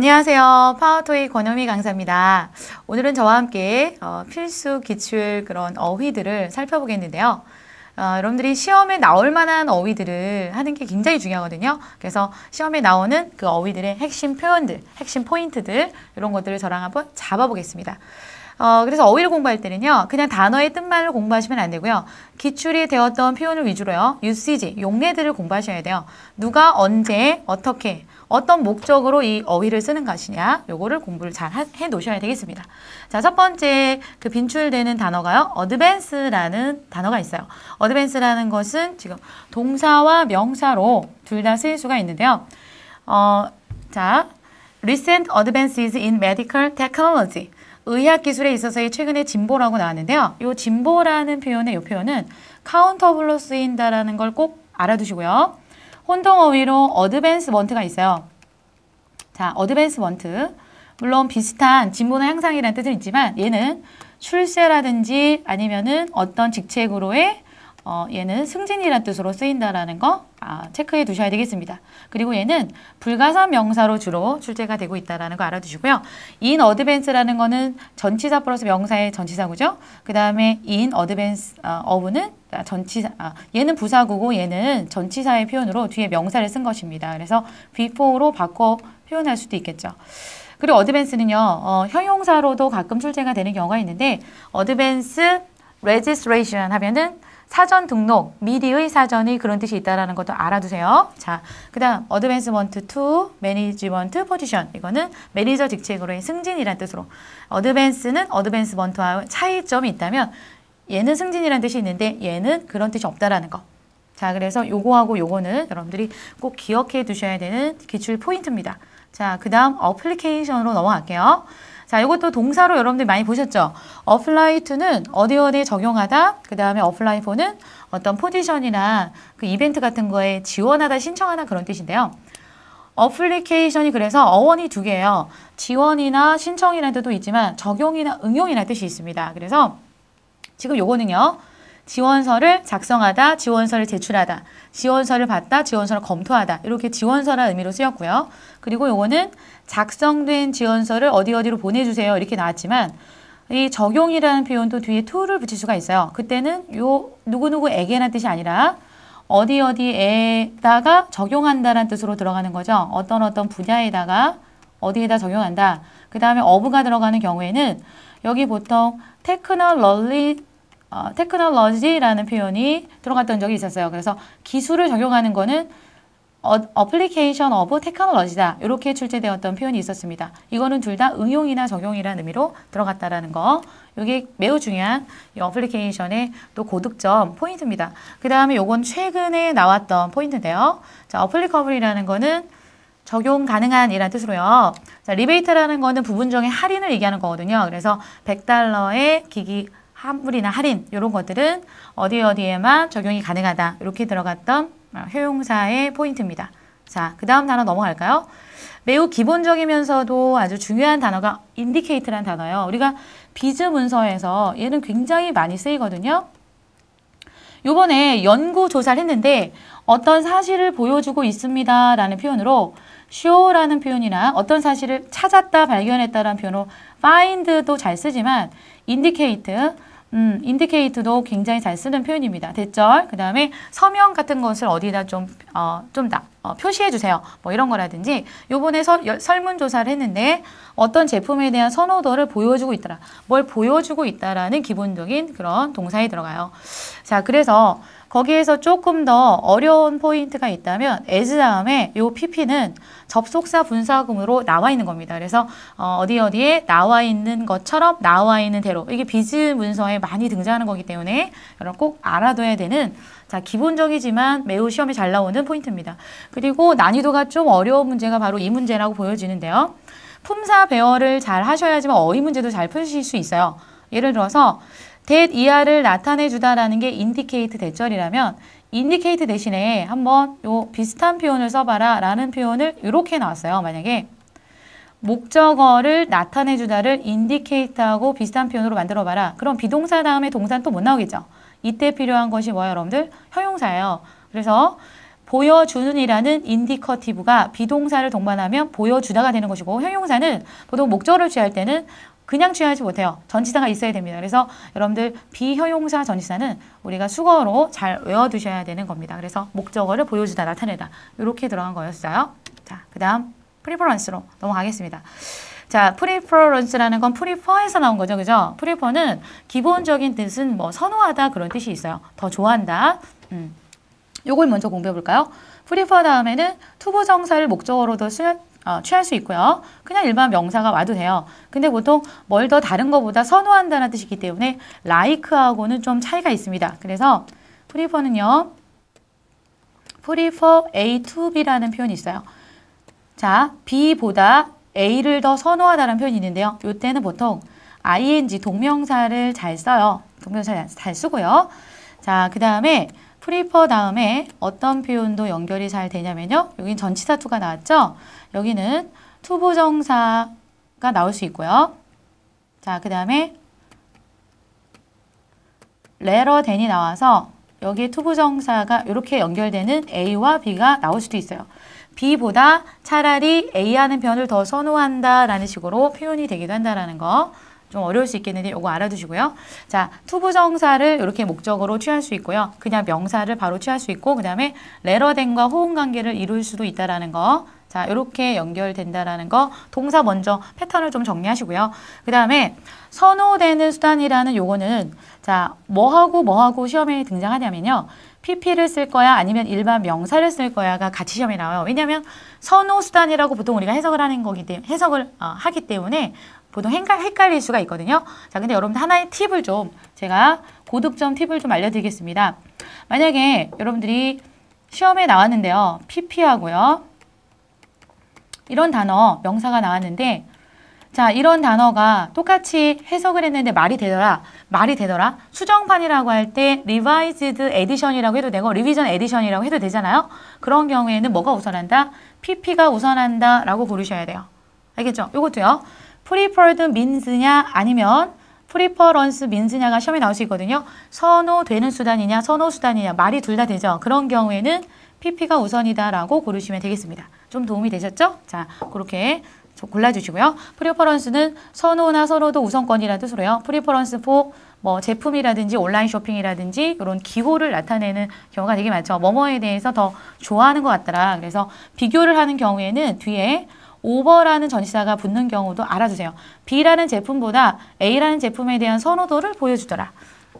안녕하세요. 파워토이 권영미 강사입니다. 오늘은 저와 함께 어, 필수 기출 그런 어휘들을 살펴보겠는데요. 어, 여러분들이 시험에 나올 만한 어휘들을 하는 게 굉장히 중요하거든요. 그래서 시험에 나오는 그 어휘들의 핵심 표현들, 핵심 포인트들 이런 것들을 저랑 한번 잡아보겠습니다. 어, 그래서 어휘를 공부할 때는요. 그냥 단어의 뜻만을 공부하시면 안 되고요. 기출이 되었던 표현을 위주로요. 유 s 지 용례들을 공부하셔야 돼요. 누가 언제, 어떻게, 어떤 목적으로 이 어휘를 쓰는 것이냐 요거를 공부를 잘 해 놓으셔야 되겠습니다. 자, 첫 번째 그 빈출되는 단어가요. 어드밴스라는 단어가 있어요. 어드밴스라는 것은 지금 동사와 명사로 둘 다 쓰일 수가 있는데요. 어, 자, recent advances in medical technology 의학 기술에 있어서의 최근의 진보라고 나왔는데요. 이 진보라는 표현의 이 표현은 카운터블로 쓰인다라는 걸 꼭 알아두시고요. 혼동 어휘로 어드밴스 먼트가 있어요. 자, 어드밴스 먼트. 물론 비슷한 진보나 향상이라는 뜻은 있지만 얘는 출세라든지 아니면은 어떤 직책으로의 어, 얘는 승진이라는 뜻으로 쓰인다라는 거 아, 체크해 두셔야 되겠습니다. 그리고 얘는 불가산 명사로 주로 출제가 되고 있다는거 알아두시고요. 인 어드밴스라는 거는 전치사 플러스 명사의 전치사구죠. 그 다음에 인 어드밴스 어, 어는 아, 전치사 아, 얘는 부사구고 얘는 전치사의 표현으로 뒤에 명사를 쓴 것입니다. 그래서 before로 바꿔 표현할 수도 있겠죠. 그리고 어드밴스는요. 어, 형용사로도 가끔 출제가 되는 경우가 있는데 어드밴스 registration 하면은 사전 등록, 미리의 사전이 그런 뜻이 있다라는 것도 알아두세요. 자, 그다음 어드밴스먼트 투 매니지먼트 포지션 이거는 매니저 직책으로의 승진이란 뜻으로 어드밴스는 어드밴스먼트와 차이점이 있다면 얘는 승진이라는 뜻이 있는데 얘는 그런 뜻이 없다라는 거. 자, 그래서 요거하고 요거는 여러분들이 꼭 기억해 두셔야 되는 기출 포인트입니다. 자, 그 다음 어플리케이션으로 넘어갈게요. 자, 이것도 동사로 여러분들 많이 보셨죠? apply to는 어디 어디에 적용하다, 그 다음에 apply for는 어떤 포지션이나 그 이벤트 같은 거에 지원하다, 신청하다 그런 뜻인데요. 어플리케이션이 그래서 어원이 두 개예요. 지원이나 신청이라는 뜻도 있지만 적용이나 응용이라는 뜻이 있습니다. 그래서 지금 요거는요. 지원서를 작성하다, 지원서를 제출하다, 지원서를 받다, 지원서를 검토하다 이렇게 지원서라는 의미로 쓰였고요. 그리고 요거는 작성된 지원서를 어디 어디로 보내주세요 이렇게 나왔지만 이 적용이라는 표현도 뒤에 to를 붙일 수가 있어요. 그때는 요 누구누구에게나 뜻이 아니라 어디 어디에다가 적용한다라는 뜻으로 들어가는 거죠. 어떤 어떤 분야에다가 어디에다 적용한다. 그 다음에 어브가 들어가는 경우에는 여기 보통 테크널 널리 어, 테크놀로지라는 표현이 들어갔던 적이 있었어요. 그래서 기술을 적용하는 거는 어플리케이션 어브 테크놀로지다 이렇게 출제되었던 표현이 있었습니다. 이거는 둘 다 응용이나 적용이라는 의미로 들어갔다라는 거. 이게 매우 중요한 이 어플리케이션의 또 고득점 포인트입니다. 그 다음에 요건 최근에 나왔던 포인트인데요. 자, 어플리커블이라는 거는 적용 가능한 이란 뜻으로요. 자, 리베이트라는 거는 부분 적인 할인을 얘기하는 거거든요. 그래서 100달러의 기기 환불이나 할인 이런 것들은 어디 어디에만 적용이 가능하다. 이렇게 들어갔던 어, 효용사의 포인트입니다. 자, 그 다음 단어 넘어갈까요? 매우 기본적이면서도 아주 중요한 단어가 인디케이트란 단어예요. 우리가 비즈 문서에서 얘는 굉장히 많이 쓰이거든요. 요번에 연구 조사를 했는데 어떤 사실을 보여주고 있습니다 라는 표현으로 show라는 표현이나 어떤 사실을 찾았다 발견했다라는 표현으로 find도 잘 쓰지만 indicate 음, 인디케이트도 굉장히 잘 쓰는 표현입니다. 대절, 그 다음에 서명 같은 것을 어디다 좀, 어, 좀 다, 어, 표시해주세요. 뭐 이런 거라든지, 요번에 설문조사를 했는데 어떤 제품에 대한 선호도를 보여주고 있더라. 뭘 보여주고 있다라는 기본적인 그런 동사에 들어가요. 자, 그래서 거기에서 조금 더 어려운 포인트가 있다면 as 다음에 요 pp는 접속사 분사금으로 나와 있는 겁니다. 그래서 어, 어디 어디에 나와 있는 것처럼 나와 있는 대로 이게 비즈 문서에 많이 등장하는 거기 때문에 여러분 꼭 알아둬야 되는 자 기본적이지만 매우 시험에 잘 나오는 포인트입니다. 그리고 난이도가 좀 어려운 문제가 바로 이 문제라고 보여지는데요. 품사 배열을 잘 하셔야지만 어휘 문제도 잘 푸실 수 있어요. 예를 들어서 that 이하를 나타내주다라는 게 indicate 대절이라면 indicate 대신에 한번 요 비슷한 표현을 써봐라 라는 표현을 이렇게 나왔어요. 만약에 목적어를 나타내주다를 indicate하고 비슷한 표현으로 만들어봐라. 그럼 비동사 다음에 동사는 또 못 나오겠죠. 이때 필요한 것이 뭐예요 여러분들? 형용사예요. 그래서 보여주는 이라는 인디커티브가 비동사를 동반하면 보여주다가 되는 것이고 형용사는 보통 목적어를 취할 때는 그냥 취하지 못해요. 전치사가 있어야 됩니다. 그래서 여러분들 비형용사 전치사는 우리가 수거로 잘 외워두셔야 되는 겁니다. 그래서 목적어를 보여주다, 나타내다 이렇게 들어간 거였어요. 자, 그 다음 프리퍼런스로 넘어가겠습니다. 자, 프리퍼런스라는 건 프리퍼에서 나온 거죠. 그죠? 프리퍼는 기본적인 뜻은 뭐 선호하다 그런 뜻이 있어요. 더 좋아한다. 음. 요걸 먼저 공부해 볼까요? 프리퍼 다음에는 투부정사를 목적으로도 쓰, 어, 취할 수 있고요. 그냥 일반 명사가 와도 돼요. 근데 보통 뭘 더 다른 것보다 선호한다는 뜻이기 때문에 like하고는 좀 차이가 있습니다. 그래서 prefer는요. prefer A to B라는 표현이 있어요. 자, B보다 A를 더 선호하다는 표현이 있는데요. 이때는 보통 ing 동명사를 잘 써요. 동명사를 잘 쓰고요. 자, 그 다음에 프리퍼 다음에 어떤 표현도 연결이 잘 되냐면요. 여긴 전치사투가 나왔죠? 여기는 투부정사가 나올 수 있고요. 자, 그 다음에 레러 댄이 나와서 여기에 투부정사가 이렇게 연결되는 A와 B가 나올 수도 있어요. B보다 차라리 A하는 변을 더 선호한다라는 식으로 표현이 되기도 한다라는 거좀 어려울 수 있겠는데 이거 알아두시고요. 자, 투부정사를 이렇게 목적으로 취할 수 있고요. 그냥 명사를 바로 취할 수 있고 그 다음에 레러댄과 호응관계를 이룰 수도 있다라는 거 자, 이렇게 연결된다라는 거 동사 먼저 패턴을 좀 정리하시고요. 그 다음에 선호되는 수단이라는 요거는 자, 뭐하고 뭐하고 시험에 등장하냐면요. PP를 쓸 거야 아니면 일반 명사를 쓸 거야가 같이 시험에 나와요. 왜냐면 선호 수단이라고 보통 우리가 해석을 하는 거기 때문에 해석을 어, 하기 때문에 보통 헷갈, 릴 수가 있거든요. 자, 근데 여러분들 하나의 팁을 좀 제가 고득점 팁을 좀 알려드리겠습니다. 만약에 여러분들이 시험에 나왔는데요. PP하고요. 이런 단어, 명사가 나왔는데 자, 이런 단어가 똑같이 해석을 했는데 말이 되더라. 말이 되더라. 수정판이라고 할 때 revised edition이라고 해도 되고 revision edition이라고 해도 되잖아요. 그런 경우에는 뭐가 우선한다? PP가 우선한다라고 고르셔야 돼요. 알겠죠? 요것도요. 프리퍼드 민즈냐 아니면 프리퍼런스 민즈냐가 시험에 나올 수 있거든요. 선호되는 수단이냐 선호 수단이냐 말이 둘 다 되죠. 그런 경우에는 PP가 우선이다라고 고르시면 되겠습니다. 좀 도움이 되셨죠? 자, 그렇게 골라주시고요. 프리퍼런스는 선호나 선호도 우선권이라도 서로요. 프리퍼런스 폭, 뭐 제품이라든지 온라인 쇼핑이라든지 이런 기호를 나타내는 경우가 되게 많죠. 뭐뭐에 대해서 더 좋아하는 것 같더라. 그래서 비교를 하는 경우에는 뒤에 오버라는 전시사가 붙는 경우도 알아주세요 B라는 제품보다 A라는 제품에 대한 선호도를 보여주더라.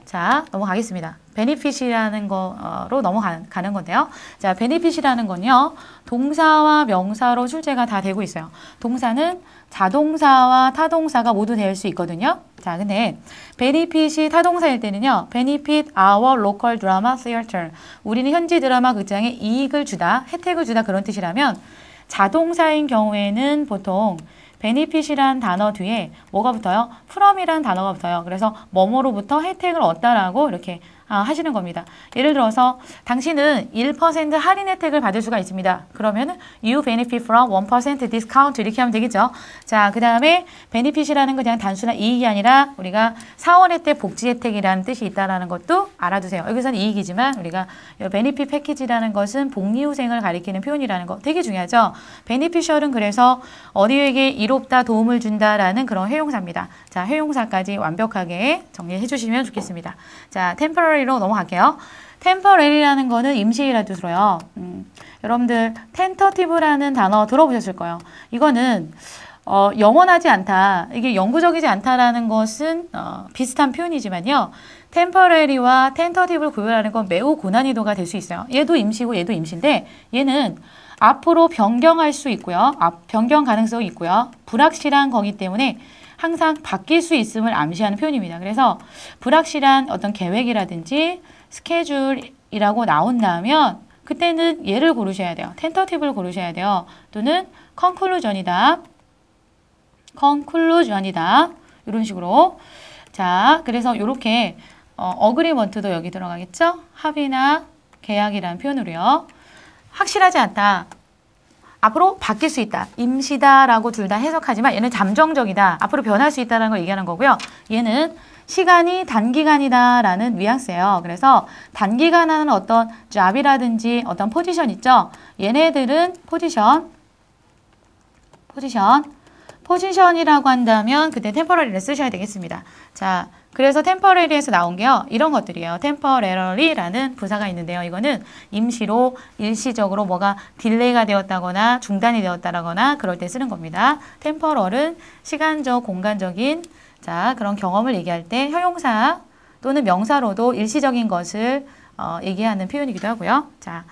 자, 넘어가겠습니다. 베니핏이라는 거로 넘어가는 건데요. 자, 베니핏이라는 건요. 동사와 명사로 출제가 다 되고 있어요. 동사는 자동사와 타동사가 모두 될 수 있거든요. 자, 근데 베니핏이 타동사일 때는요. 베니핏 our local drama theater. 우리는 현지 드라마 극장에 이익을 주다, 혜택을 주다 그런 뜻이라면 자동사인 경우에는 보통 베니핏이란 단어 뒤에 뭐가 붙어요? from이란 단어가 붙어요. 그래서 뭐뭐로부터 혜택을 얻다라고 이렇게 아, 하시는 겁니다. 예를 들어서 당신은 1% 할인 혜택을 받을 수가 있습니다. 그러면 은 you benefit from 1% discount 이렇게 하면 되겠죠. 자, 그 다음에 benefit이라는 그냥 단순한 이익이 아니라 우리가 사원 혜택, 복지 혜택이라는 뜻이 있다는 것도 알아두세요. 여기서는 이익이지만 우리가 benefit 패키지라는 것은 복리후생을 가리키는 표현이라는 거 되게 중요하죠. beneficial은 그래서 어디에게 이롭다 도움을 준다라는 그런 회용사입니다. 자, 회용사까지 완벽하게 정리해 주시면 좋겠습니다. 자, temporary temporary로 넘어갈게요. temporary라는 거는 임시라 뜻으로요. 음, 여러분들 tentative라는 단어 들어보셨을 거예요. 이거는 어, 영원하지 않다, 이게 영구적이지 않다라는 것은 어, 비슷한 표현이지만요. temporary와 tentative를 구별하는 건 매우 고난이도가 될 수 있어요. 얘도 임시고 얘도 임신데 얘는 앞으로 변경할 수 있고요. 변경 가능성이 있고요. 불확실한 거기 때문에 항상 바뀔 수 있음을 암시하는 표현입니다. 그래서 불확실한 어떤 계획이라든지 스케줄이라고 나온다면 그때는 얘를 고르셔야 돼요. 텐터티브를 고르셔야 돼요. 또는 컨클루전이다. 컨클루전이다. 이런 식으로 자 그래서 이렇게 어, 그리먼트도 여기 들어가겠죠? 합의나 계약이라는 표현으로요. 확실하지 않다. 앞으로 바뀔 수 있다, 임시다라고 둘 다 해석하지만 얘는 잠정적이다, 앞으로 변할 수 있다는 걸 얘기하는 거고요. 얘는 시간이 단기간이다라는 뉘앙스예요. 그래서 단기간 하는 어떤 잡이라든지 어떤 포지션 있죠? 얘네들은 포지션, 포지션, 포지션이라고 한다면 그때 템퍼러리를 쓰셔야 되겠습니다. 자, 그래서 템퍼레리에서 나온 게요. 이런 것들이에요. 템퍼레러리라는 부사가 있는데요. 이거는 임시로 일시적으로 뭐가 딜레이가 되었다거나 중단이 되었다거나 그럴 때 쓰는 겁니다. 템퍼럴은 시간적, 공간적인 자 그런 경험을 얘기할 때 형용사 또는 명사로도 일시적인 것을 어, 얘기하는 표현이기도 하고요. 자,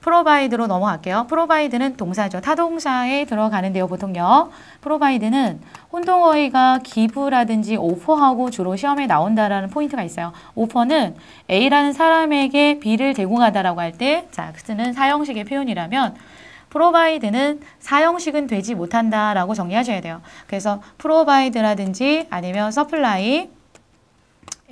프로바이드로 넘어갈게요. 프로바이드는 동사죠. 타동사에 들어가는데요. 보통요. 프로바이드는 혼동어휘가 기부라든지 오퍼하고 주로 시험에 나온다라는 포인트가 있어요. 오퍼는 A라는 사람에게 B를 제공하다라고 할 때, 자, 쓰는 사형식의 표현이라면 프로바이드는 사형식은 되지 못한다라고 정리하셔야 돼요. 그래서 프로바이드라든지 아니면 서플라이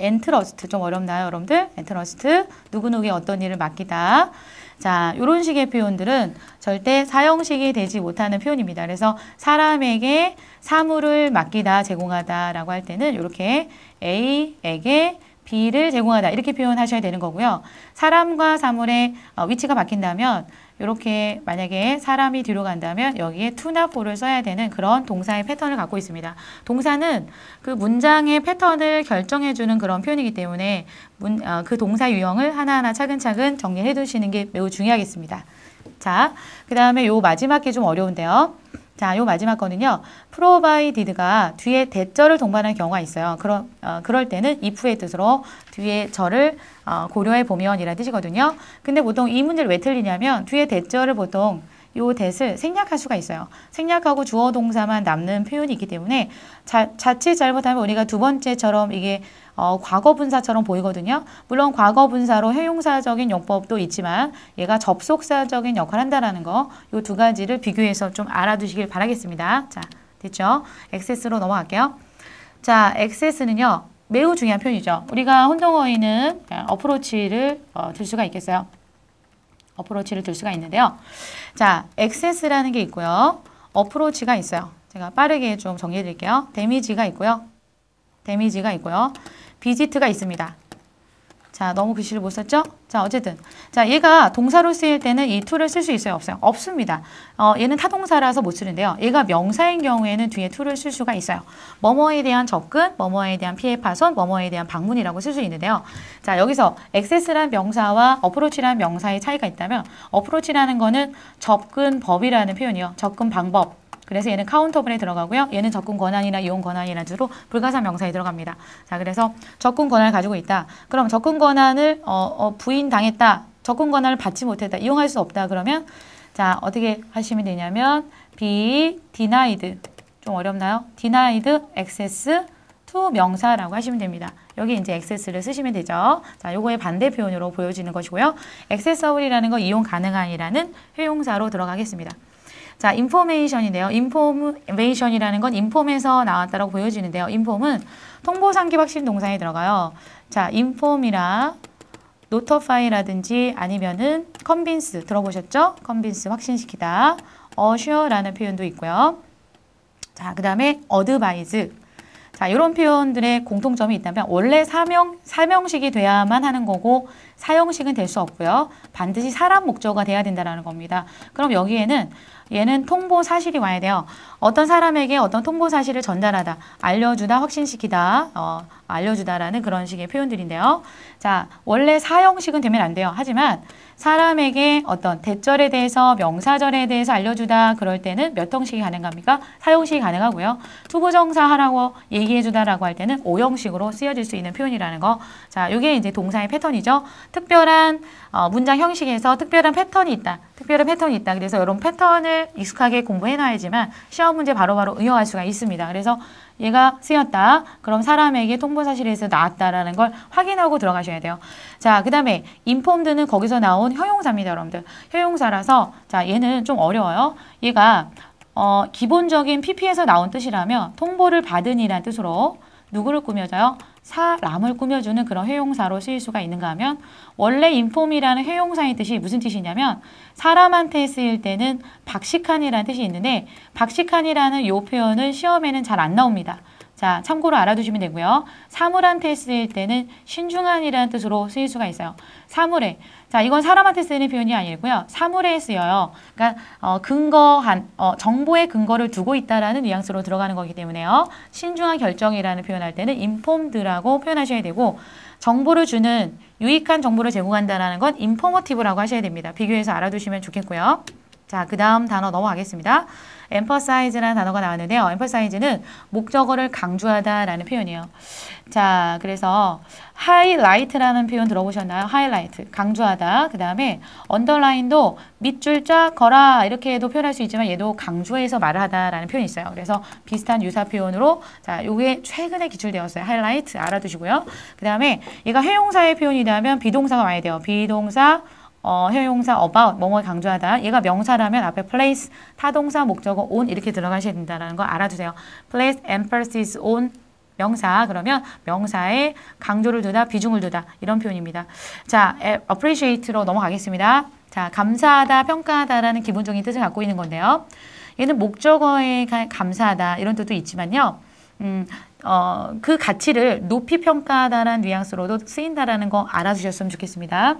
엔트러스트 좀 어렵나요 여러분들? 엔트러스트 누구누구의 어떤 일을 맡기다 자 이런 식의 표현들은 절대 사형식이 되지 못하는 표현입니다. 그래서 사람에게 사물을 맡기다 제공하다 라고 할 때는 이렇게 A에게 B를 제공하다 이렇게 표현하셔야 되는 거고요. 사람과 사물의 어, 위치가 바뀐다면 이렇게 만약에 사람이 뒤로 간다면 여기에 투나 포를 써야 되는 그런 동사의 패턴을 갖고 있습니다. 동사는 그 문장의 패턴을 결정해주는 그런 표현이기 때문에 문, 어, 그 동사 유형을 하나하나 차근차근 정리해 두시는 게 매우 중요하겠습니다. 자, 그 다음에 요 마지막 게 좀 어려운데요. 자, 요 마지막 거는요. 프로바이디드가 뒤에 대절을 동반할 경우가 있어요. 그런 어, 그럴 때는 if의 뜻으로 뒤에 절을 어, 고려해 보면이라는 뜻이거든요. 근데 보통 이 문제를 왜 틀리냐면 뒤에 대절을 보통 요 that을 생략할 수가 있어요. 생략하고 주어 동사만 남는 표현이기 때문에 자, 자칫 잘못하면 우리가 두 번째처럼 이게 어, 과거 분사처럼 보이거든요. 물론 과거 분사로 해용사적인 용법도 있지만 얘가 접속사적인 역할을 한다는거요 두 가지를 비교해서 좀 알아두시길 바라겠습니다. 자, 됐죠? 액세스로 넘어갈게요. 자, 액세스는요. 매우 중요한 표현이죠. 우리가 혼동어에는 어프로치를 어, 들 수가 있겠어요. 어프로치를 들 수가 있는데요. 자, 액세스라는 게 있고요. 어프로치가 있어요. 제가 빠르게 좀 정리해 드릴게요. 데미지가 있고요. 데미지가 있고요. 비지트가 있습니다. 자, 너무 글씨를 못 썼죠? 자, 어쨌든. 자, 얘가 동사로 쓰일 때는 이 to를 쓸 수 있어요? 없어요? 없습니다. 어, 얘는 타동사라서 못 쓰는데요. 얘가 명사인 경우에는 뒤에 to를 쓸 수가 있어요. 뭐뭐에 대한 접근, 뭐뭐에 대한 피해 파손, 뭐뭐에 대한 방문이라고 쓸 수 있는데요. 자, 여기서 access란 명사와 approach란 명사의 차이가 있다면 approach라는 거는 접근법이라는 표현이요. 접근 방법. 그래서 얘는 카운터분에 들어가고요. 얘는 접근 권한이나 이용 권한이라는 주로 불가사 명사에 들어갑니다. 자, 그래서 접근 권한을 가지고 있다. 그럼 접근 권한을 어, 어, 부인당했다. 접근 권한을 받지 못했다. 이용할 수 없다. 그러면 자, 어떻게 하시면 되냐면 be denied 좀 어렵나요? denied access to 명사라고 하시면 됩니다. 여기 이제 액세스를 쓰시면 되죠. 자, 요거의 반대 표현으로 보여지는 것이고요. 액세서블이라는 거 이용 가능한이라는 회용사로 들어가겠습니다. 자, 인포메이션이네요. 인포메이션이라는 건 인폼에서 나왔다고 보여지는데요. 인폼은 통보 상기부 확신 동사에 들어가요. 자, 인폼이라 노터파이라든지 아니면은 컨빈스 들어보셨죠? 컨빈스 확신시키다. 어슈라는 표현도 있고요. 자, 그다음에 어드바이즈. 자, 이런 표현들의 공통점이 있다면 원래 사명 사명식이 돼야만 하는 거고 사형식은 될 수 없고요. 반드시 사람 목적어가 돼야 된다는 겁니다. 그럼 여기에는 얘는 통보 사실이 와야 돼요. 어떤 사람에게 어떤 통보 사실을 전달하다, 알려주다, 확신시키다, 어, 알려주다라는 그런 식의 표현들인데요. 자, 원래 사형식은 되면 안 돼요. 하지만 사람에게 어떤 대절에 대해서 명사절에 대해서 알려주다 그럴 때는 몇 형식이 가능합니까? 사형식이 가능하고요. 투부정사하라고 얘기해주다라고 할 때는 오형식으로 쓰여질 수 있는 표현이라는 거. 자, 이게 이제 동사의 패턴이죠. 특별한 어, 문장 형식에서 특별한 패턴이 있다. 특별한 패턴이 있다. 그래서 이런 패턴을 익숙하게 공부해놔야지만 시험 문제 바로바로 바로 응용할 수가 있습니다. 그래서 얘가 쓰였다. 그럼 사람에게 통보사실에서 나왔다라는 걸 확인하고 들어가셔야 돼요. 자, 그 다음에 인폼드는 거기서 나온 형용사입니다, 여러분들. 형용사라서 자, 얘는 좀 어려워요. 얘가 어, 기본적인 PP에서 나온 뜻이라면 통보를 받은이라는 뜻으로 누구를 꾸며져요? 사람을 꾸며주는 그런 회용사로 쓰일 수가 있는가 하면 원래 인폼이라는 회용사의 뜻이 무슨 뜻이냐면 사람한테 쓰일 때는 박식한이라는 뜻이 있는데 박식한이라는 요 표현은 시험에는 잘 안 나옵니다. 자, 참고로 알아두시면 되고요. 사물한테 쓰일 때는 신중한이라는 뜻으로 쓰일 수가 있어요. 사물에 자, 이건 사람한테 쓰는 표현이 아니고요. 사물에 쓰여요. 그러니까 어, 근거한, 어, 정보의 근거를 두고 있다라는 뉘앙스로 들어가는 거기 때문에요. 신중한 결정이라는 표현할 때는 i n 드라고 표현하셔야 되고 정보를 주는 유익한 정보를 제공한다라는 건 i 포머티브라고 하셔야 됩니다. 비교해서 알아두시면 좋겠고요. 자, 그 다음 단어 넘어가겠습니다. 엠퍼사이즈라는 단어가 나왔는데요. 엠퍼사이즈는 목적어를 강조하다라는 표현이에요. 자, 그래서 하이라이트라는 표현 들어보셨나요? 하이라이트, 강조하다. 그 다음에 언더라인도 밑줄 쫙 거라 이렇게도 표현할 수 있지만 얘도 강조해서 말을 하다라는 표현이 있어요. 그래서 비슷한 유사 표현으로 자, 요게 최근에 기출되었어요. 하이라이트 알아두시고요. 그 다음에 얘가 회용사의 표현이라면 비동사가 많이 돼요. 비동사, 어, 형용사 about 뭐뭐 강조하다. 얘가 명사라면 앞에 place 타동사 목적어 on 이렇게 들어가셔야 된다는거알아두세요 place emphasis on 명사 그러면 명사에 강조를 두다 비중을 두다 이런 표현입니다. 자, appreciate로 넘어가겠습니다. 자, 감사하다, 평가하다라는 기본적인 뜻을 갖고 있는 건데요. 얘는 목적어에 감사하다 이런 뜻도 있지만요. 음, 어, 그 가치를 높이 평가하다라는 뉘앙스로도 쓰인다라는 거 알아주셨으면 좋겠습니다.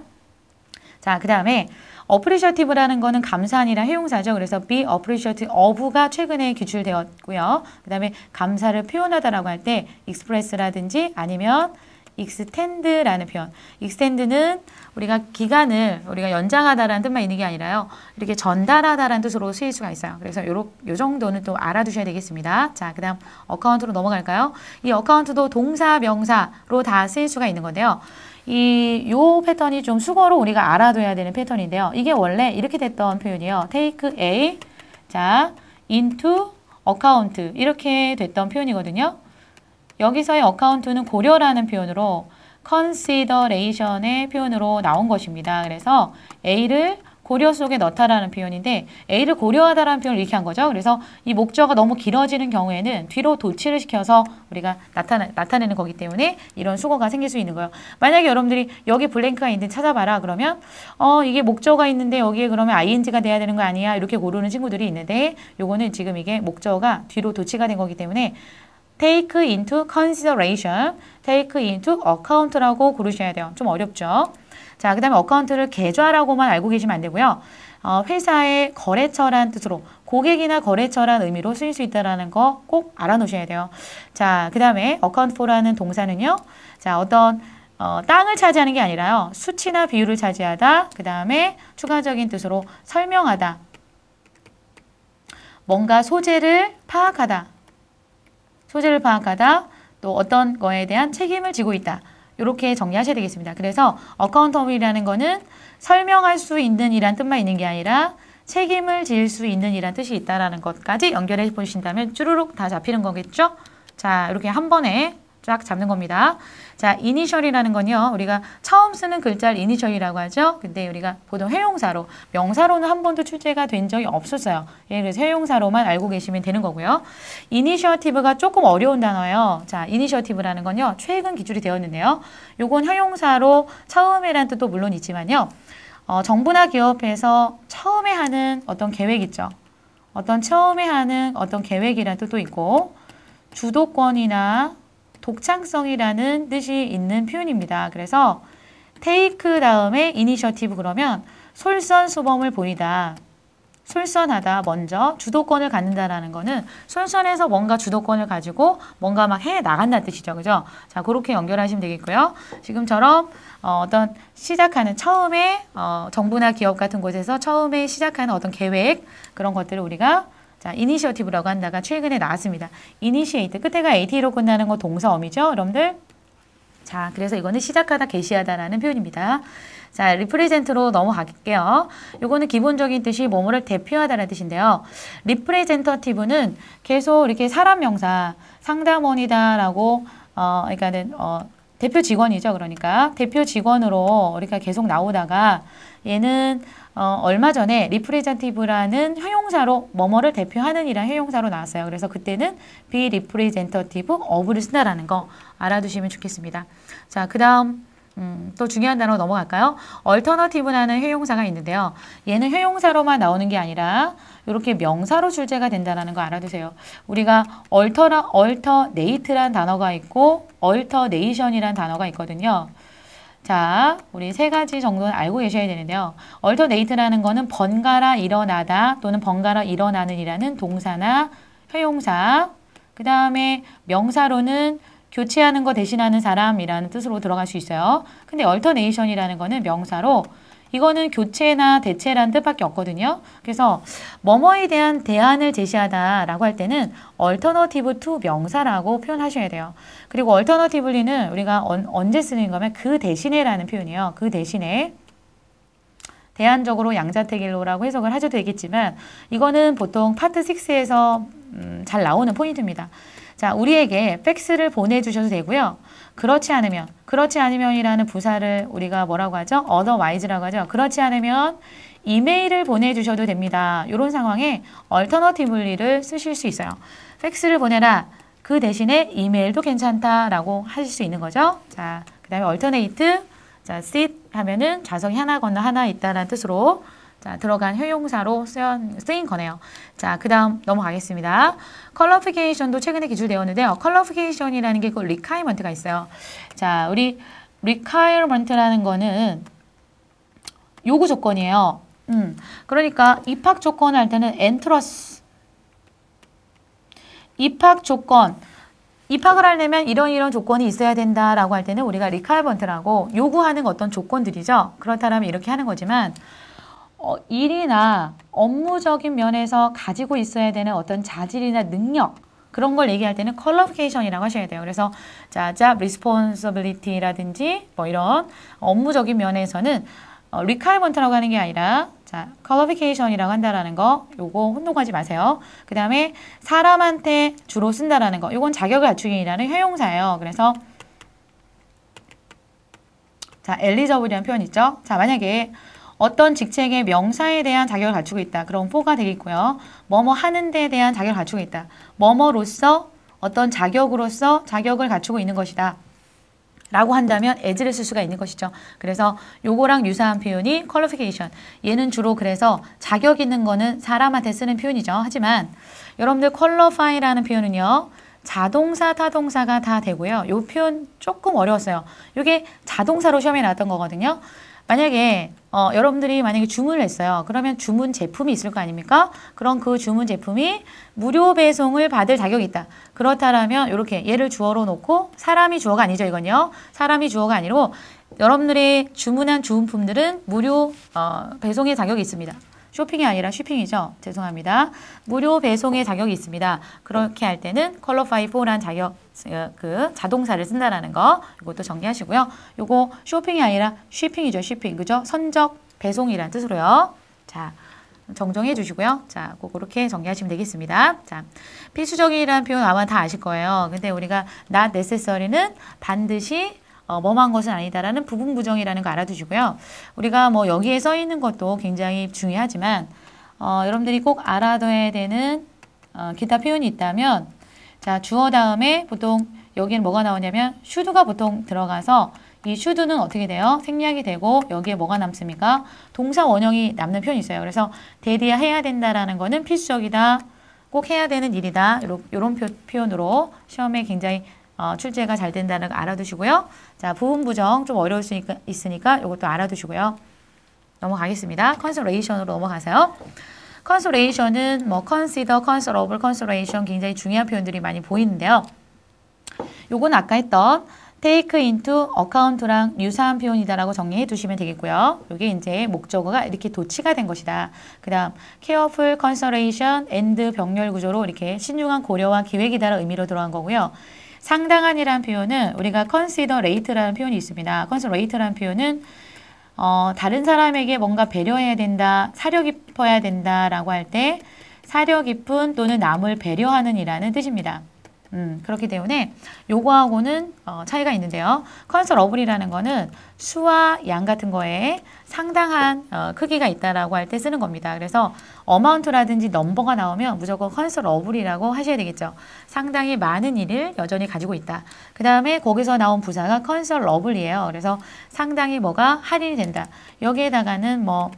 자, 그 다음에 appreciative라는 거는 감사한이라 회용사죠. 그래서 be appreciative of가 최근에 기출되었고요. 그 다음에 감사를 표현하다라고 할 때 express라든지 아니면 extend라는 표현. extend는 우리가 기간을 우리가 연장하다라는 뜻만 있는 게 아니라요. 이렇게 전달하다라는 뜻으로 쓰일 수가 있어요. 그래서 요요 정도는 또 알아두셔야 되겠습니다. 자, 그다음 어카운트로 넘어갈까요? 이 어카운트도 동사 명사로 다 쓰일 수가 있는 건데요. 이요 패턴이 좀 수거로 우리가 알아둬야 되는 패턴인데요. 이게 원래 이렇게 됐던 표현이요. take A 자 into account 이렇게 됐던 표현이거든요. 여기서의 account는 고려라는 표현으로 consideration의 표현으로 나온 것입니다. 그래서 A를 고려 속에 넣다라는 표현인데 A를 고려하다라는 표현을 이렇게 한 거죠. 그래서 이 목적어가 너무 길어지는 경우에는 뒤로 도치를 시켜서 우리가 나타나, 나타내는 거기 때문에 이런 수거가 생길 수 있는 거예요. 만약에 여러분들이 여기 블랭크가 있는데 찾아봐라 그러면 어 이게 목적어가 있는데 여기에 그러면 ing가 돼야 되는 거 아니야 이렇게 고르는 친구들이 있는데 요거는 지금 이게 목적어가 뒤로 도치가 된 거기 때문에 take into consideration, take into account라고 고르셔야 돼요. 좀 어렵죠? 자, 그 다음에 어카운트를 계좌라고만 알고 계시면 안 되고요. 어, 회사의 거래처란 뜻으로 고객이나 거래처란 의미로 쓰일 수 있다는 거 꼭 알아놓으셔야 돼요. 자, 그 다음에 어카운트 포라는 동사는요. 자, 어떤 어, 땅을 차지하는 게 아니라요. 수치나 비율을 차지하다. 그 다음에 추가적인 뜻으로 설명하다. 뭔가 소재를 파악하다. 소재를 파악하다. 또 어떤 거에 대한 책임을 지고 있다. 이렇게 정리하셔야 되겠습니다. 그래서 어카운터블이라는 거는 설명할 수 있는 이란 뜻만 있는 게 아니라 책임을 질 수 있는 이란 뜻이 있다라는 것까지 연결해 보신다면 쭈루룩 다 잡히는 거겠죠? 자, 이렇게 한 번에 쫙 잡는 겁니다. 자, 이니셜이라는 건요. 우리가 처음 쓰는 글자를 이니셜이라고 하죠. 근데 우리가 보통 회용사로, 명사로는 한 번도 출제가 된 적이 없었어요. 예, 그래서 회용사로만 알고 계시면 되는 거고요. 이니셔티브가 조금 어려운 단어예요. 자, 이니셔티브라는 건요. 최근 기출이 되었는데요. 요건 형용사로 처음이라는 뜻도 물론 있지만요. 어, 정부나 기업에서 처음에 하는 어떤 계획 있죠. 어떤 처음에 하는 어떤 계획이라는 뜻도 있고 주도권이나 독창성이라는 뜻이 있는 표현입니다. 그래서 테이크 다음에 이니셔티브 그러면 솔선수범을 보이다. 솔선하다, 먼저 주도권을 갖는다라는 거는 솔선해서 뭔가 주도권을 가지고 뭔가 막 해 나간다는 뜻이죠. 그죠? 자, 그렇게 연결하시면 되겠고요. 지금처럼 어, 어, 떤 시작하는 처음에 어, 정부나 기업 같은 곳에서 처음에 시작하는 어떤 계획 그런 것들을 우리가 자, 이니셔티브라고 한다가 최근에 나왔습니다. 이니시에이트 끝에가 at로 끝나는 거 동사어미죠, 여러분들? 자, 그래서 이거는 시작하다, 개시하다라는 표현입니다. 자, 리프레젠트로 넘어갈게요. 요거는 기본적인 뜻이 뭐뭐를 대표하다라는 뜻인데요. 리프레젠터티브는 계속 이렇게 사람 명사, 상담원이다라고 어 그러니까는 어 대표 직원이죠. 그러니까 대표 직원으로 우리가 계속 나오다가 얘는 어, 얼마 전에 리프레젠티브라는 형용사로 뭐뭐를 대표하는 이란 형용사로 나왔어요. 그래서 그때는 비리프레젠 r e s e n t 를 쓴다라는 거 알아두시면 좋겠습니다. 자, 그 다음 음, 또 중요한 단어로 넘어갈까요? 얼터너티브라는 형용사가 있는데요. 얘는 형용사로만 나오는 게 아니라 이렇게 명사로 출제가 된다는 거 알아두세요. 우리가 얼터라, 얼터네이트란 단어가 있고 얼터네이션이란 단어가 있거든요. 자, 우리 세 가지 정도는 알고 계셔야 되는데요. 얼터네이트라는 거는 번갈아 일어나다 또는 번갈아 일어나는 이라는 동사나 회용사 그 다음에 명사로는 교체하는 거 대신하는 사람이라는 뜻으로 들어갈 수 있어요. 근데 얼터네이션이라는 거는 명사로 이거는 교체나 대체란 뜻밖에 없거든요. 그래서 뭐뭐에 대한 대안을 제시하다라고 할 때는 alternative to 명사라고 표현하셔야 돼요. 그리고 alternatively는 우리가 언, 언제 쓰는 거면 그 대신에라는 표현이에요. 그 대신에 대안적으로 양자택일로라고 해석을 하셔도 되겠지만 이거는 보통 파트 6에서 음, 잘 나오는 포인트입니다. 자, 우리에게 팩스를 보내주셔도 되고요. 그렇지 않으면, 그렇지 않으면이라는 부사를 우리가 뭐라고 하죠? otherwise라고 하죠. 그렇지 않으면 이메일을 보내주셔도 됩니다. 이런 상황에 alternatively를 쓰실 수 있어요. 팩스를 보내라. 그 대신에 이메일도 괜찮다라고 하실 수 있는 거죠. 자, 그 다음에 alternate, 자, sit 하면은 좌석이 하나거나 하나 있다라는 뜻으로 자, 들어간 효용사로 쓰인, 쓰인 거네요. 자, 그 다음 넘어가겠습니다. 컬러피케이션도 최근에 기출되었는데요. 컬러피케이션이라는 게그 리카이먼트가 있어요. 자, 우리 리카이먼트라는 거는 요구 조건이에요. 음, 그러니까 입학 조건 할 때는 엔트러스 입학 조건 입학을 하려면 이런 이런 조건이 있어야 된다라고 할 때는 우리가 리카이먼트라고 요구하는 어떤 조건들이죠. 그렇다면 이렇게 하는 거지만 어, 일이나 업무적인 면에서 가지고 있어야 되는 어떤 자질이나 능력 그런 걸 얘기할 때는 컬러피케이션이라고 하셔야 돼요. 그래서 자, 잡 리스폰서빌리티라든지 뭐 이런 업무적인 면에서는 어, 리카이먼트라고 하는 게 아니라 자, 컬러피케이션이라고 한다라는 거 요거 혼동하지 마세요. 그 다음에 사람한테 주로 쓴다라는 거 요건 자격을 갖추기라는 형용사예요. 그래서 자, 엘리저블이라는 표현 있죠? 자, 만약에 어떤 직책의 명사에 대한 자격을 갖추고 있다. 그럼 4가 되겠고요. 뭐뭐 하는 데에 대한 자격을 갖추고 있다. 뭐뭐로서 어떤 자격으로서 자격을 갖추고 있는 것이다. 라고 한다면 as를 쓸 수가 있는 것이죠. 그래서 요거랑 유사한 표현이 qualification. 얘는 주로 그래서 자격 있는 거는 사람한테 쓰는 표현이죠. 하지만 여러분들 qualify라는 표현은요. 자동사, 타동사가 다 되고요. 요 표현 조금 어려웠어요. 요게 자동사로 시험에 나왔던 거거든요. 만약에 어, 여러분들이 만약에 주문을 했어요. 그러면 주문 제품이 있을 거 아닙니까? 그럼 그 주문 제품이 무료 배송을 받을 자격이 있다. 그렇다라면 이렇게 얘를 주어로 놓고 사람이 주어가 아니죠. 이건요. 사람이 주어가 아니고 여러분들이 주문한 주문품들은 무료 어, 배송의 자격이 있습니다. 쇼핑이 아니라 쇼핑이죠 죄송합니다. 무료 배송의 자격이 있습니다. 그렇게 할 때는 컬러파이 4란 자격 어, 그 자동사를 쓴다라는 거 이것도 정리하시고요. 요거 쇼핑이 아니라 쇼핑이죠쇼핑 그죠? 선적 배송이란 뜻으로요. 자, 정정해 주시고요. 자, 그렇게 정리하시면 되겠습니다. 자, 필수적이라는 표현 아마 다 아실 거예요. 근데 우리가 not necessary는 반드시 어, 험한 것은 아니다라는 부분 부정이라는 거 알아두시고요. 우리가 뭐 여기에 써 있는 것도 굉장히 중요하지만 어, 여러분들이 꼭 알아둬야 되는 어, 기타 표현이 있다면 자 주어 다음에 보통 여기는 뭐가 나오냐면 슈드가 보통 들어가서 이 슈드는 어떻게 돼요? 생략이 되고 여기에 뭐가 남습니까? 동사 원형이 남는 표현이 있어요. 그래서 대디야 해야 된다라는 거는 필수적이다. 꼭 해야 되는 일이다. 요런, 표현으로 시험에 굉장히 어, 출제가 잘 된다는 거 알아두시고요. 자, 부분 부정 좀 어려울 수 있으니까, 이것도 알아두시고요. 넘어가겠습니다. 컨설레이션으로 넘어가세요. 컨설레이션은 뭐 consider, c o n s i d e r a b consideration 굉장히 중요한 표현들이 많이 보이는데요. 요건 아까 했던 take into account랑 유사한 표현이다라고 정리해 두시면 되겠고요. 이게 이제 목적어가 이렇게 도치가 된 것이다. 그 다음 careful, consideration, and 병렬 구조로 이렇게 신중한 고려와 기획이다라는 의미로 들어간 거고요. 상당한이라는 표현은 우리가 considerate라는 표현이 있습니다. considerate라는 표현은 어, 다른 사람에게 뭔가 배려해야 된다, 사려 깊어야 된다라고 할 때 사려 깊은 또는 남을 배려하는 이라는 뜻입니다. 음, 그렇기 때문에 요거하고는 어, 차이가 있는데요. 컨솔 어블이라는 거는 수와 양 같은 거에 상당한 어, 크기가 있다라고 할 때 쓰는 겁니다. 그래서 어마운트라든지 넘버가 나오면 무조건 컨솔 어블이라고 하셔야 되겠죠. 상당히 많은 일을 여전히 가지고 있다. 그 다음에 거기서 나온 부사가 컨솔 어블이에요. 그래서 상당히 뭐가 할인이 된다. 여기에다가는 뭐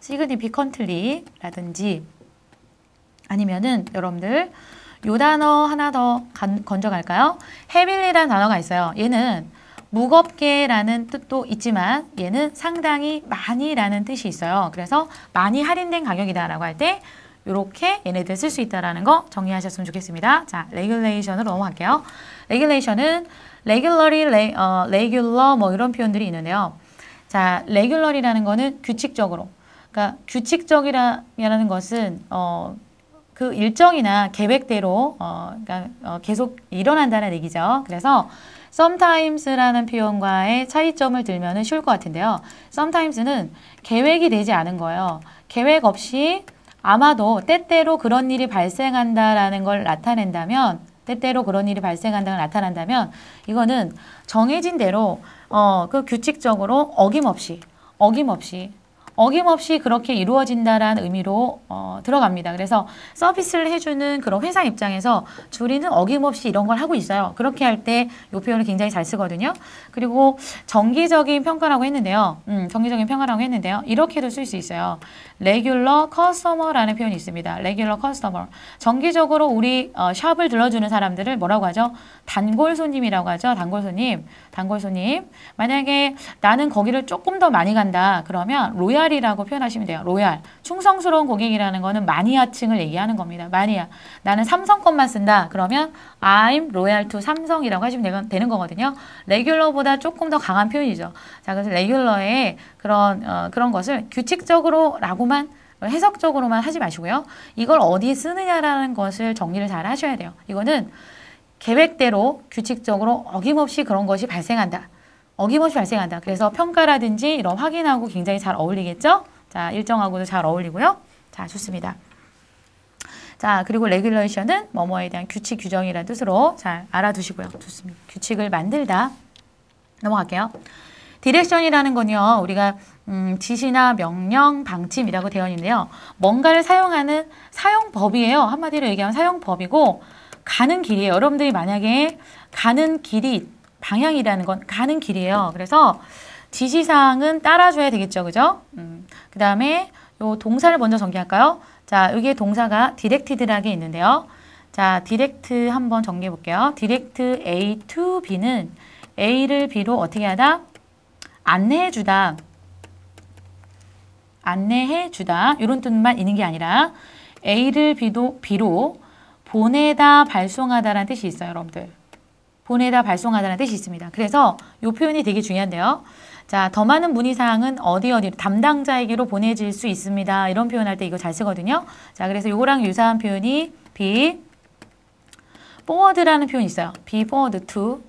시그니피컨틀리라든지 아니면은 여러분들 요 단어 하나 더 간, 건져갈까요? 헤빌리라는 단어가 있어요. 얘는 무겁게라는 뜻도 있지만 얘는 상당히 많이라는 뜻이 있어요. 그래서 많이 할인된 가격이다라고 할 때 이렇게 얘네들 쓸 수있다는거 정리하셨으면 좋겠습니다. 자, 레귤레이션 a 으로 넘어갈게요. 레귤레이션은 레귤러리, l 어, 레귤러 뭐 이런 표현들이 있는데요. 자, 레귤러리라는 거는 규칙적으로. 그러니까 규칙적이라는 것은 어, 그 일정이나 계획대로 어, 그러니까 어, 계속 일어난다는 얘기죠. 그래서 sometimes라는 표현과의 차이점을 들면 은 쉬울 것 같은데요. sometimes는 계획이 되지 않은 거예요. 계획 없이 아마도 때때로 그런 일이 발생한다라는 걸 나타낸다면 때때로 그런 일이 발생한다는 나타난다면 이거는 정해진 대로 어, 그 규칙적으로 어김없이 어김없이 어김없이 그렇게 이루어진다라는 의미로 어, 들어갑니다. 그래서 서비스를 해주는 그런 회사 입장에서 줄이는 어김없이 이런 걸 하고 있어요. 그렇게 할 때 이 표현을 굉장히 잘 쓰거든요. 그리고 정기적인 평가라고 했는데요. 음, 정기적인 평가라고 했는데요. 이렇게도 쓸 수 있어요. 레귤러 커스터머라는 표현이 있습니다. 레귤러 커스터머. 정기적으로 우리 어, 샵을 들러주는 사람들을 뭐라고 하죠? 단골 손님이라고 하죠. 단골 손님. 단골 손님. 만약에 나는 거기를 조금 더 많이 간다. 그러면 로얄 로얄이라고 표현하시면 돼요. 로얄. 충성스러운 고객이라는 거는 마니아층을 얘기하는 겁니다. 마니아. 나는 삼성 것만 쓴다. 그러면 I'm loyal to 삼성이라고 하시면 되는 거거든요. 레귤러보다 조금 더 강한 표현이죠. 자, 그래서 레귤러의 그런 어, 그런 것을 규칙적으로라고만 해석적으로만 하지 마시고요. 이걸 어디 쓰느냐라는 것을 정리를 잘 하셔야 돼요. 이거는 계획대로 규칙적으로 어김없이 그런 것이 발생한다. 어김없이 발생한다. 그래서 평가라든지 이런 확인하고 굉장히 잘 어울리겠죠? 자, 일정하고도 잘 어울리고요. 자, 좋습니다. 자, 그리고 레귤러이션은 뭐뭐에 대한 규칙 규정이라는 뜻으로 잘 알아두시고요. 좋습니다. 규칙을 만들다. 넘어갈게요. 디렉션이라는 건요. 우리가 음, 지시나 명령, 방침이라고 되어 있는데요. 뭔가를 사용하는 사용법이에요. 한마디로 얘기하면 사용법이고 가는 길이에요. 여러분들이 만약에 가는 길이 방향이라는 건 가는 길이에요. 그래서 지시사항은 따라줘야 되겠죠. 그죠? 음, 그 다음에 요 동사를 먼저 정리할까요? 자, 여기에 동사가 디렉티드라게 있는데요. 자, 디렉트 한번 정리해 볼게요. 디렉트 A to B는 A를 B로 어떻게 하다? 안내해 주다. 안내해 주다. 이런 뜻만 있는 게 아니라 A를 B도, B로 보내다, 발송하다라는 뜻이 있어요, 여러분들. 보내다 발송하다는 뜻이 있습니다. 그래서 이 표현이 되게 중요한데요. 자, 더 많은 문의사항은 어디 어디 담당자에게로 보내질 수 있습니다. 이런 표현할 때 이거 잘 쓰거든요. 자, 그래서 이거랑 유사한 표현이 be forward라는 표현이 있어요. be forward to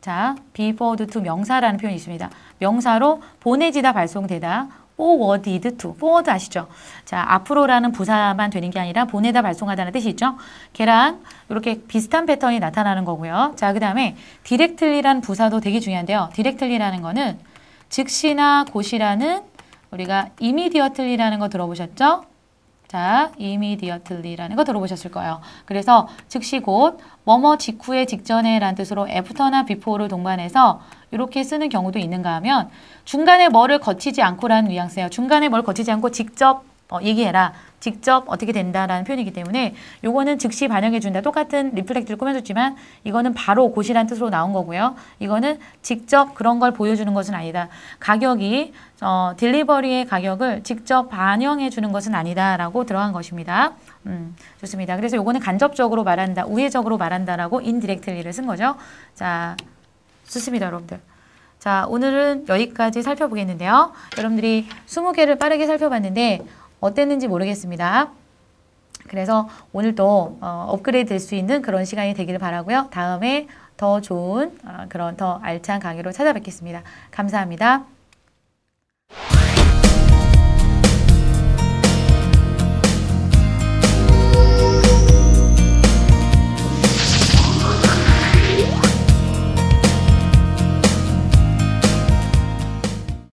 자, be forward to 명사라는 표현이 있습니다. 명사로 보내지다 발송되다 forwarded to. forward 아시죠? 자, 앞으로라는 부사만 되는 게 아니라 보내다 발송하다는 뜻이죠. 걔랑 이렇게 비슷한 패턴이 나타나는 거고요. 자, 그 다음에 directly란 부사도 되게 중요한데요. directly라는 거는 즉시나 곧이라는 우리가 immediately라는 거 들어보셨죠? 자, immediately라는 거 들어보셨을 거예요. 그래서 즉시 곧 뭐뭐 직후에 직전에 라는 뜻으로 after나 before를 동반해서 이렇게 쓰는 경우도 있는가 하면 중간에 뭐를 거치지 않고라는 뉘앙스예요. 중간에 뭘 거치지 않고 직접 어, 얘기해라. 직접 어떻게 된다라는 표현이기 때문에 요거는 즉시 반영해 준다. 똑같은 리플렉트를 꾸며줬지만 이거는 바로 곧이란 뜻으로 나온 거고요. 이거는 직접 그런 걸 보여주는 것은 아니다. 가격이 어, 딜리버리의 가격을 직접 반영해 주는 것은 아니다라고 들어간 것입니다. 음, 좋습니다. 그래서 요거는 간접적으로 말한다, 우회적으로 말한다라고 인디렉트리를 쓴 거죠. 자. 좋습니다, 여러분들. 자, 오늘은 여기까지 살펴보겠는데요. 여러분들이 20개를 빠르게 살펴봤는데 어땠는지 모르겠습니다. 그래서 오늘도 어, 업그레이드 될 수 있는 그런 시간이 되기를 바라고요. 다음에 더 좋은 어, 그런 더 알찬 강의로 찾아뵙겠습니다. 감사합니다.